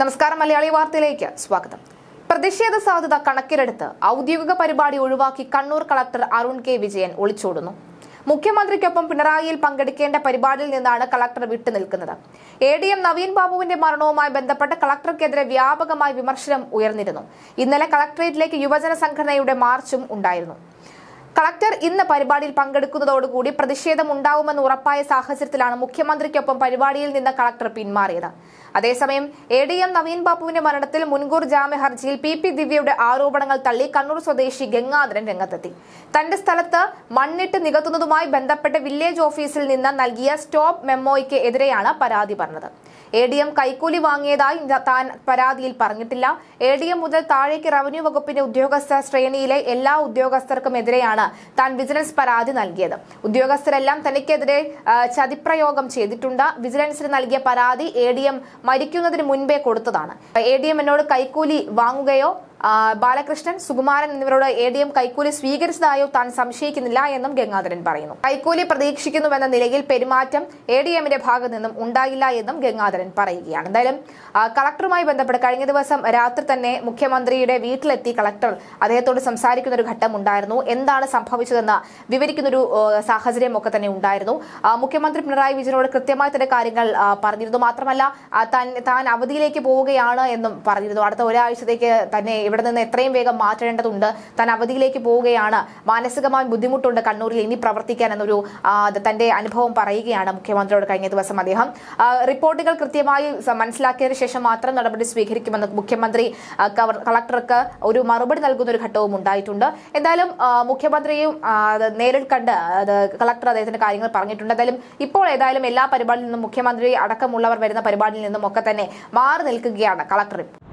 നമസ്കാരം മലയാളി വാർത്തയിലേക്ക് സ്വാഗതം പ്രതിഷേധ സാധ്യത കണക്കിലെടുത്ത് ഔദ്യോഗിക പരിപാടി ഒഴിവാക്കി കണ്ണൂർ കളക്ടർ അരുൺ കെ വിജയൻ ഒളിച്ചോടുന്നു മുഖ്യമന്ത്രിക്കൊപ്പം പിണറായിയിൽ പങ്കെടുക്കേണ്ട പരിപാടിയിൽ നിന്നാണ് കളക്ടർ വിട്ടുനിൽക്കുന്നത് എ ഡി എം നവീൻ ബാബുവിന്റെ മരണവുമായി ബന്ധപ്പെട്ട് കളക്ടർക്കെതിരെ വ്യാപകമായി വിമർശനം ഉയർന്നിരുന്നു ഇന്നലെ കളക്ടറേറ്റിലേക്ക് യുവജന സംഘടനയുടെ മാർച്ചും ഉണ്ടായിരുന്നു കളക്ടർ ഇന്ന് പരിപാടിയിൽ പങ്കെടുക്കുന്നതോടുകൂടി പ്രതിഷേധമുണ്ടാവുമെന്ന് ഉറപ്പായ സാഹചര്യത്തിലാണ് മുഖ്യമന്ത്രിക്കൊപ്പം പരിപാടിയിൽ നിന്ന് കളക്ടർ പിന്മാറിയത് അതേസമയം എ ഡി എം നവീൻ ബാബുവിന്റെ മരണത്തിൽ മുൻകൂർ ജാമ്യ ഹർജിയിൽ പി പി ദിവ്യയുടെ ആരോപണങ്ങൾ തള്ളി കണ്ണൂർ സ്വദേശി ഗംഗാധരൻ രംഗത്തെത്തി തന്റെ സ്ഥലത്ത് മണ്ണിട്ട് നികത്തുന്നതുമായി ബന്ധപ്പെട്ട് വില്ലേജ് ഓഫീസിൽ നിന്ന് നൽകിയ സ്റ്റോപ്പ് മെമ്മോയ്ക്ക് എതിരെയാണ് പരാതി പറഞ്ഞത് എ ഡി എം കൈക്കൂലി വാങ്ങിയതായി താൻ പരാതിയിൽ പറഞ്ഞിട്ടില്ല എ ഡി എം മുതൽ താഴേക്ക് റവന്യൂ വകുപ്പിന്റെ ഉദ്യോഗസ്ഥ ശ്രേണിയിലെ എല്ലാ ഉദ്യോഗസ്ഥർക്കുമെതിരെയാണ് താൻ വിജിലൻസ് പരാതി നൽകിയത് ഉദ്യോഗസ്ഥരെല്ലാം തനിക്കെതിരെ ചതിപ്രയോഗം ചെയ്തിട്ടുണ്ട് വിജിലൻസിന് നൽകിയ പരാതി എ ഡി എം മരിക്കുന്നതിന് മുൻപേ കൊടുത്തതാണ് എ ഡി എം എന്നോട് കൈക്കൂലി വാങ്ങുകയോ ബാലകൃഷ്ണൻ സുകുമാരൻ എന്നിവരോട് എ ഡി എം കൈക്കൂലി സ്വീകരിച്ചതായോ താൻ സംശയിക്കുന്നില്ല എന്നും ഗംഗാധരൻ പറയുന്നു കൈക്കൂലി പ്രതീക്ഷിക്കുന്നുവെന്ന നിലയിൽ പെരുമാറ്റം എ ഡി എമ്മിന്റെ ഭാഗത്തു നിന്നും ഉണ്ടായില്ല എന്നും ഗംഗാധരൻ പറയുകയാണ് എന്തായാലും കളക്ടറുമായി ബന്ധപ്പെട്ട് കഴിഞ്ഞ ദിവസം രാത്രി തന്നെ മുഖ്യമന്ത്രിയുടെ വീട്ടിലെത്തി കളക്ടർ അദ്ദേഹത്തോട് സംസാരിക്കുന്ന ഒരു ഘട്ടം ഉണ്ടായിരുന്നു എന്താണ് സംഭവിച്ചതെന്ന് വിവരിക്കുന്നൊരു സാഹചര്യമൊക്കെ തന്നെ ഉണ്ടായിരുന്നു മുഖ്യമന്ത്രി പിണറായി വിജയനോട് കൃത്യമായി തന്നെ കാര്യങ്ങൾ പറഞ്ഞിരുന്നു മാത്രമല്ല താൻ താൻ അവധിയിലേക്ക് പോവുകയാണ് എന്നും പറഞ്ഞിരുന്നു അടുത്ത ഒരാഴ്ചത്തേക്ക് തന്നെ ഇവിടെ ഇവിടെ നിന്ന് എത്രയും വേഗം മാറ്റേണ്ടതുണ്ട് താൻ അവധിയിലേക്ക് പോവുകയാണ് മാനസികമായി ബുദ്ധിമുട്ടുണ്ട് കണ്ണൂരിൽ ഇനി പ്രവർത്തിക്കാൻ എന്നൊരു തന്റെ അനുഭവം പറയുകയാണ് മുഖ്യമന്ത്രിയോട് കഴിഞ്ഞ ദിവസം അദ്ദേഹം റിപ്പോർട്ടുകൾ കൃത്യമായി മനസ്സിലാക്കിയതിനു ശേഷം മാത്രം നടപടി സ്വീകരിക്കുമെന്ന് മുഖ്യമന്ത്രി കളക്ടർക്ക് ഒരു മറുപടി നൽകുന്ന ഒരു ഘട്ടവും ഉണ്ടായിട്ടുണ്ട് എന്തായാലും മുഖ്യമന്ത്രിയും നേരിൽ കണ്ട് കളക്ടർ അദ്ദേഹത്തിന്റെ കാര്യങ്ങൾ പറഞ്ഞിട്ടുണ്ട് എന്തായാലും ഇപ്പോൾ ഏതായാലും എല്ലാ പരിപാടിയിൽ നിന്നും മുഖ്യമന്ത്രി അടക്കമുള്ളവർ വരുന്ന പരിപാടിയിൽ നിന്നും ഒക്കെ തന്നെ മാറി നിൽക്കുകയാണ് കളക്ടർ